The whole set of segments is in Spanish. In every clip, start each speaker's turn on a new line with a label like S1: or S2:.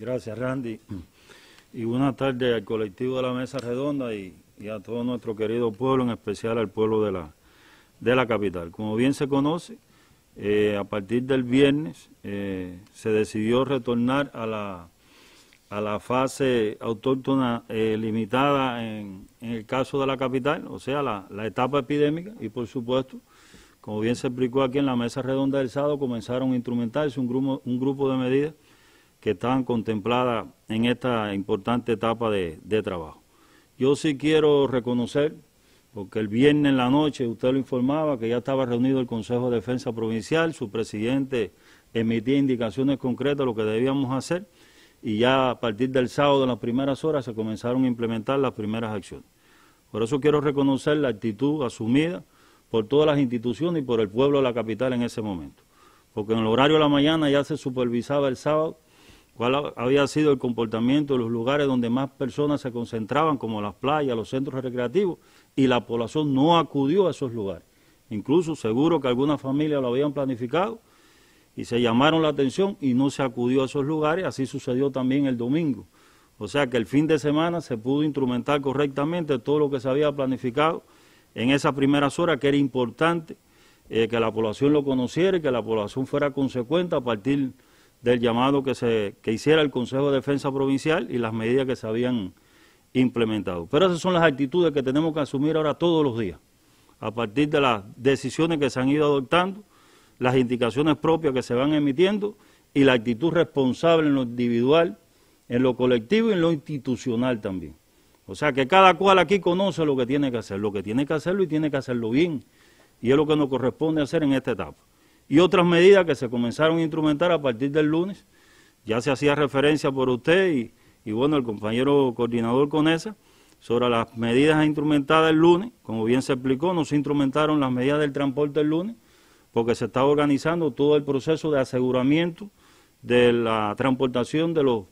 S1: Gracias, Randy. Y buenas tardes al colectivo de la Mesa Redonda y, a todo nuestro querido pueblo, en especial al pueblo de la, de la capital. Como bien se conoce, eh, a partir del viernes eh, se decidió retornar a la, a la fase autóctona eh, limitada en, el caso de la capital, o sea, la, la etapa epidémica y, por supuesto, como bien se explicó aquí en la mesa redonda del sábado, comenzaron a instrumentarse un grupo, un grupo de medidas que están contempladas en esta importante etapa de, de trabajo. Yo sí quiero reconocer, porque el viernes en la noche usted lo informaba, que ya estaba reunido el Consejo de Defensa Provincial, su presidente emitía indicaciones concretas de lo que debíamos hacer y ya a partir del sábado en las primeras horas se comenzaron a implementar las primeras acciones. Por eso quiero reconocer la actitud asumida por todas las instituciones y por el pueblo de la capital en ese momento, porque en el horario de la mañana ya se supervisaba el sábado cuál había sido el comportamiento de los lugares donde más personas se concentraban, como las playas, los centros recreativos, y la población no acudió a esos lugares. Incluso seguro que algunas familias lo habían planificado y se llamaron la atención y no se acudió a esos lugares, así sucedió también el domingo. O sea que el fin de semana se pudo instrumentar correctamente todo lo que se había planificado en esas primeras horas, que era importante eh, que la población lo conociera y que la población fuera consecuente a partir de del llamado que, se, hiciera el Consejo de Defensa Provincial y las medidas que se habían implementado. Pero esas son las actitudes que tenemos que asumir ahora todos los días, a partir de las decisiones que se han ido adoptando, las indicaciones propias que se van emitiendo y la actitud responsable en lo individual, en lo colectivo y en lo institucional también. O sea que cada cual aquí conoce lo que tiene que hacer, lo que tiene que hacerlo y tiene que hacerlo bien. Y es lo que nos corresponde hacer en esta etapa y otras medidas que se comenzaron a instrumentar a partir del lunes. Ya se hacía referencia por usted y, bueno, el compañero coordinador con esa, sobre las medidas instrumentadas el lunes, como bien se explicó, no se instrumentaron las medidas del transporte el lunes, porque se estaba organizando todo el proceso de aseguramiento de la transportación de los,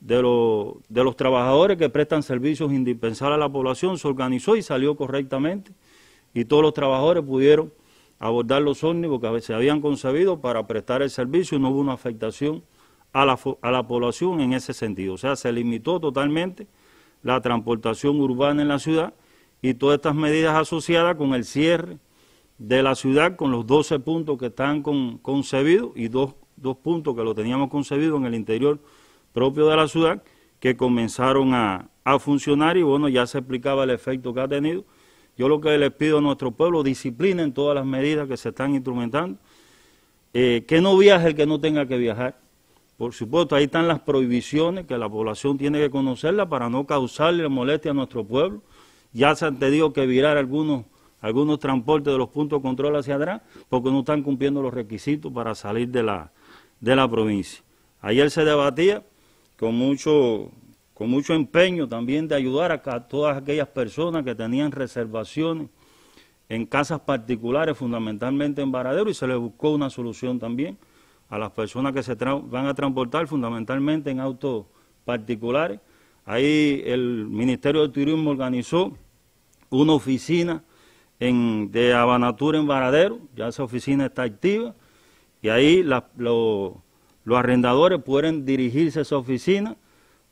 S1: de los, de los trabajadores que prestan servicios indispensables a la población, se organizó y salió correctamente, y todos los trabajadores pudieron abordar los ómnibus que se habían concebido para prestar el servicio, ...y no hubo una afectación a la, población en ese sentido. O sea, se limitó totalmente la transportación urbana en la ciudad y todas estas medidas asociadas con el cierre de la ciudad, con los 12 puntos que están concebidos y dos, puntos que lo teníamos concebido en el interior propio de la ciudad, que comenzaron a, a funcionar y bueno, ya se explicaba el efecto que ha tenido. Yo lo que les pido a nuestro pueblo, disciplinen todas las medidas que se están instrumentando, eh, que no viaje el que no tenga que viajar. Por supuesto, ahí están las prohibiciones que la población tiene que conocerla para no causarle molestia a nuestro pueblo. Ya se han tenido que virar algunos, algunos transportes de los puntos de control hacia atrás porque no están cumpliendo los requisitos para salir de la, de la provincia. Ayer se debatía con mucho, con mucho empeño también de ayudar a, todas aquellas personas que tenían reservaciones en casas particulares, fundamentalmente en Varadero, y se les buscó una solución también a las personas que se van a transportar fundamentalmente en autos particulares. Ahí el Ministerio de Turismo organizó una oficina de abanatura en Varadero, ya esa oficina está activa, y ahí los arrendadores pueden dirigirse a esa oficina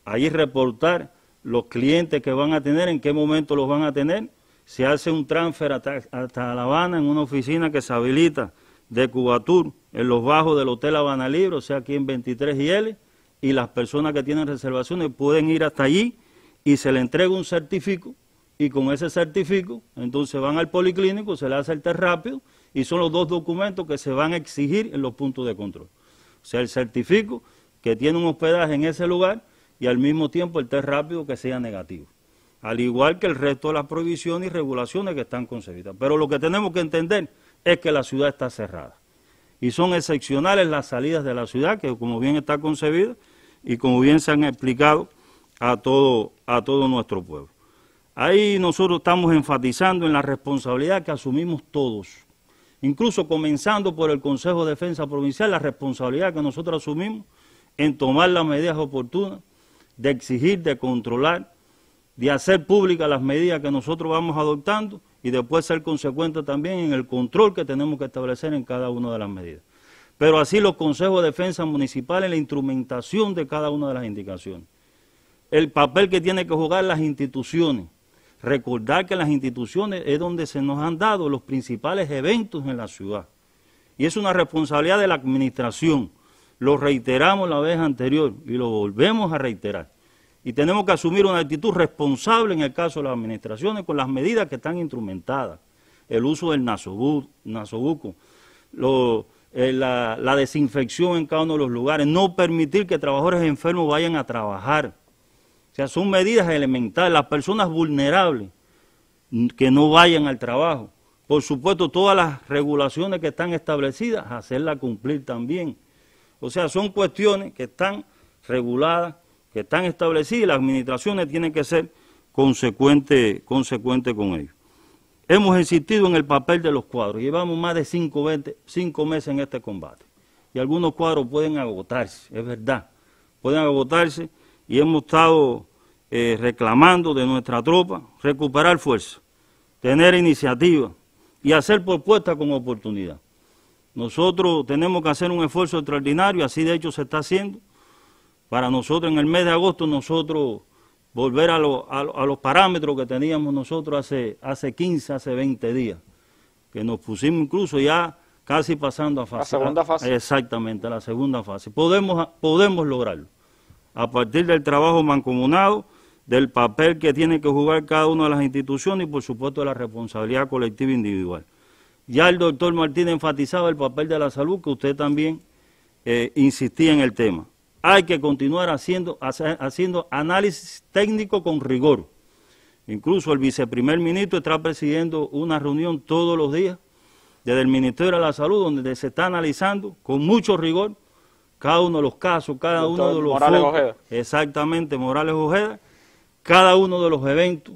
S1: Ahí reportar los clientes que van a tener, en qué momento los van a tener. Se hace un transfer hasta, La Habana en una oficina que se habilita de Cubatur en los bajos del Hotel Habana Libre, o sea, aquí en 23 y L, y las personas que tienen reservaciones pueden ir hasta allí y se le entrega un certifico y con ese certificado, entonces van al policlínico, se le hace el test rápido y son los dos documentos que se van a exigir en los puntos de control. O sea, el certifico que tiene un hospedaje en ese lugar y al mismo tiempo el test rápido que sea negativo. Al igual que el resto de las prohibiciones y regulaciones que están concebidas. Pero lo que tenemos que entender es que la ciudad está cerrada. Y son excepcionales las salidas de la ciudad, que como bien está concebida y como bien se han explicado a todo, nuestro pueblo. Ahí nosotros estamos enfatizando en la responsabilidad que asumimos todos, incluso comenzando por el Consejo de Defensa Provincial, la responsabilidad que nosotros asumimos en tomar las medidas oportunas de exigir, de controlar, de hacer públicas las medidas que nosotros vamos adoptando y después ser consecuente también en el control que tenemos que establecer en cada una de las medidas. Pero así los consejos de defensa municipal en la instrumentación de cada una de las indicaciones. El papel que tienen que jugar las instituciones. Recordar que las instituciones es donde se nos han dado los principales eventos en la ciudad. Y es una responsabilidad de la administración lo reiteramos la vez anterior y lo volvemos a reiterar. Y tenemos que asumir una actitud responsable en el caso de las administraciones con las medidas que están instrumentadas. El uso del nasobuco, eh, la, la desinfección en cada uno de los lugares, no permitir que trabajadores enfermos vayan a trabajar. O sea, son medidas elementales. Las personas vulnerables que no vayan al trabajo. Por supuesto, todas las regulaciones que están establecidas, hacerlas cumplir también. O sea, son cuestiones que están reguladas, que están establecidas y las administraciones tienen que ser consecuentes con ello. Hemos insistido en el papel de los cuadros. Llevamos más de cinco, meses en este combate. Y algunos cuadros pueden agotarse, es verdad. Pueden agotarse y hemos estado eh, reclamando de nuestra tropa recuperar fuerza, tener iniciativa y hacer propuestas con oportunidad. Nosotros tenemos que hacer un esfuerzo extraordinario, así de hecho se está haciendo. Para nosotros en el mes de agosto, nosotros volver a, los parámetros que teníamos nosotros hace, hace 15, hace 20 días, que nos pusimos incluso ya casi pasando a fase. La segunda fase. Exactamente, la segunda fase. Podemos, podemos lograrlo. A partir del trabajo mancomunado, del papel que tiene que jugar cada una de las instituciones y por supuesto de la responsabilidad colectiva individual. Ya el doctor Martínez enfatizaba el papel de la salud, que usted también eh, insistía en el tema. Hay que continuar haciendo, haciendo análisis técnico con rigor. Incluso el viceprimer ministro está presidiendo una reunión todos los días desde el Ministerio de la Salud, donde se está analizando con mucho rigor cada uno de los casos, cada uno de los... Morales Exactamente, Morales Ojeda, cada uno de los eventos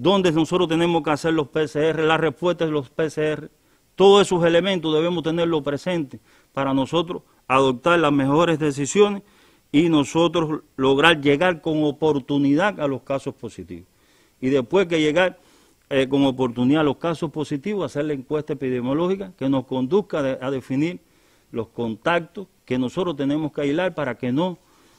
S1: donde nosotros tenemos que hacer los PCR, las respuestas de los PCR. Todos esos elementos debemos tenerlo presente para nosotros adoptar las mejores decisiones y nosotros lograr llegar con oportunidad a los casos positivos. Y después que llegar eh, con oportunidad a los casos positivos, hacer la encuesta epidemiológica que nos conduzca a definir los contactos que nosotros tenemos que aislar para que no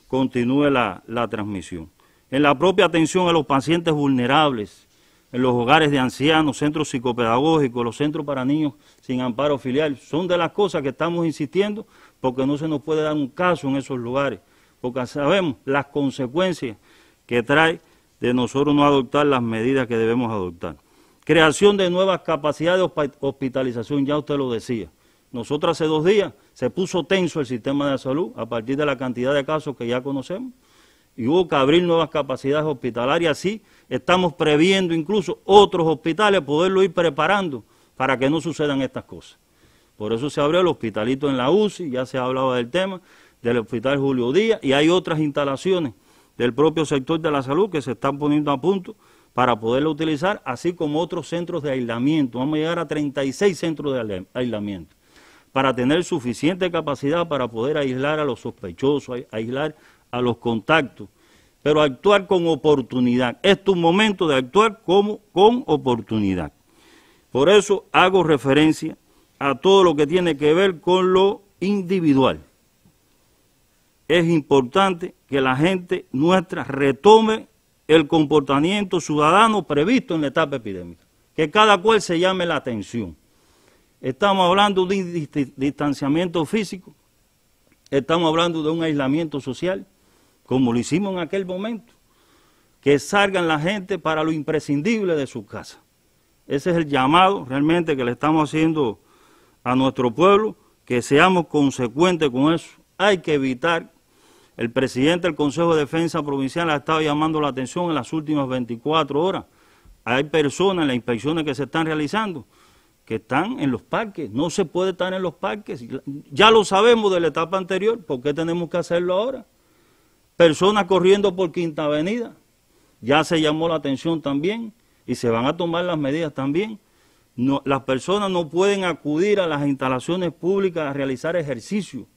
S1: continúe la transmisión. En la propia atención a los pacientes vulnerables, en los hogares de ancianos, centros psicopedagógicos, los centros para niños sin amparo filial. Son de las cosas que estamos insistiendo porque no se nos puede dar un caso en esos lugares, porque sabemos las consecuencias que trae de nosotros no adoptar las medidas que debemos adoptar. Creación de nuevas capacidades de hospitalización, ya usted lo decía. Nosotros hace dos días se puso tenso el sistema de salud a partir de la cantidad de casos que ya conocemos y hubo que abrir nuevas capacidades hospitalarias. así estamos previendo incluso otros hospitales, poderlo ir preparando para que no sucedan estas cosas. Por eso se abrió el hospitalito en la UCI, ya se hablaba del tema, del hospital Julio Díaz, y hay otras instalaciones del propio sector de la salud que se están poniendo a punto para poderlo utilizar, así como otros centros de aislamiento. Vamos a llegar a 36 centros de aislamiento para tener suficiente capacidad para poder aislar a los sospechosos, aislar a los contactos, pero actuar con oportunidad. Es tu momento de actuar como, con oportunidad. Por eso hago referencia a todo lo que tiene que ver con lo individual. Es importante que la gente nuestra retome el comportamiento ciudadano previsto en la etapa epidémica, que cada cual se llame la atención. Estamos hablando de distanciamiento físico, estamos hablando de un aislamiento social, como lo hicimos en aquel momento, que salgan la gente para lo imprescindible de su casa. Ese es el llamado realmente que le estamos haciendo a nuestro pueblo, que seamos consecuentes con eso. Hay que evitar, el presidente del Consejo de Defensa Provincial ha estado llamando la atención en las últimas 24 horas. Hay personas en las inspecciones que se están realizando que están en los parques. No se puede estar en los parques. Ya lo sabemos de la etapa anterior, ¿por qué tenemos que hacerlo ahora? personas corriendo por Quinta Avenida. Ya se llamó la atención también y se van a tomar las medidas también. las personas no pueden acudir a las instalaciones públicas a realizar ejercicio.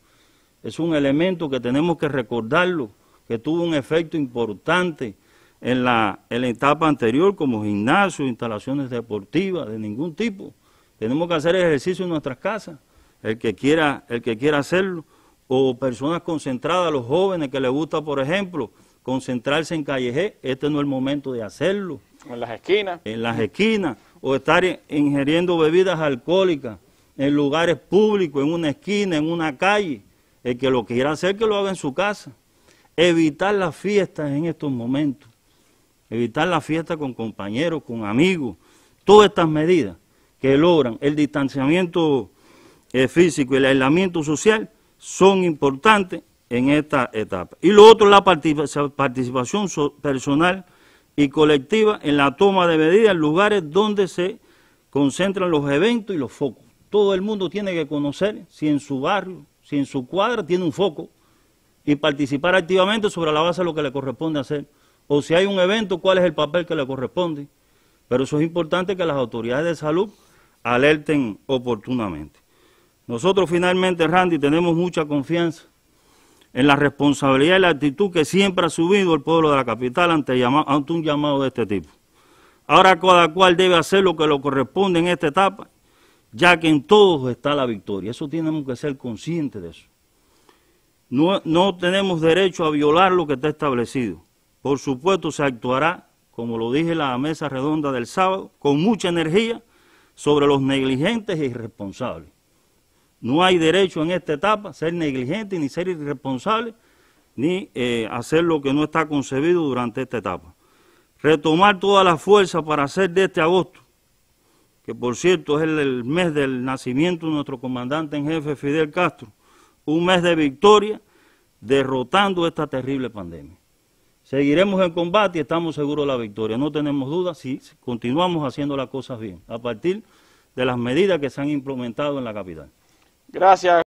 S1: Es un elemento que tenemos que recordarlo, que tuvo un efecto importante en la, en la etapa anterior, como gimnasio instalaciones deportivas de ningún tipo. Tenemos que hacer ejercicio en nuestras casas, el que quiera, el que quiera hacerlo o personas concentradas, los jóvenes que les gusta, por ejemplo, concentrarse en calleje, este no es el momento de hacerlo. En las esquinas. En las esquinas, o estar ingiriendo bebidas alcohólicas en lugares públicos, en una esquina, en una calle. El que lo quiera hacer, que lo haga en su casa. Evitar las fiestas en estos momentos. Evitar las fiestas con compañeros, con amigos. Todas estas medidas que logran el distanciamiento eh, físico y el aislamiento social son importantes en esta etapa. Y lo otro, la participación personal y colectiva en la toma de medidas en lugares donde se concentran los eventos y los focos. Todo el mundo tiene que conocer si en su barrio, si en su cuadra tiene un foco y participar activamente sobre la base de lo que le corresponde hacer. O si hay un evento, cuál es el papel que le corresponde. Pero eso es importante que las autoridades de salud alerten oportunamente. Nosotros finalmente, Randy, tenemos mucha confianza en la responsabilidad y la actitud que siempre ha subido el pueblo de la capital ante, un llamado de este tipo. Ahora cada cual debe hacer lo que le corresponde en esta etapa, ya que en todos está la victoria. Eso tenemos que ser conscientes de eso. no tenemos derecho a violar lo que está establecido. Por supuesto, se actuará, como lo dije en la mesa redonda del sábado, con mucha energía sobre los negligentes e irresponsables. No hay derecho en esta etapa ser negligente, ni ser irresponsable, ni eh, hacer lo que no está concebido durante esta etapa. Retomar toda la fuerza para hacer de este agosto, que por cierto es el, mes del nacimiento de nuestro comandante en jefe Fidel Castro, un mes de victoria derrotando esta terrible pandemia. Seguiremos en combate y estamos seguros de la victoria. No tenemos dudas si continuamos haciendo las cosas bien, a partir de las medidas que se han implementado en la capital. Gracias.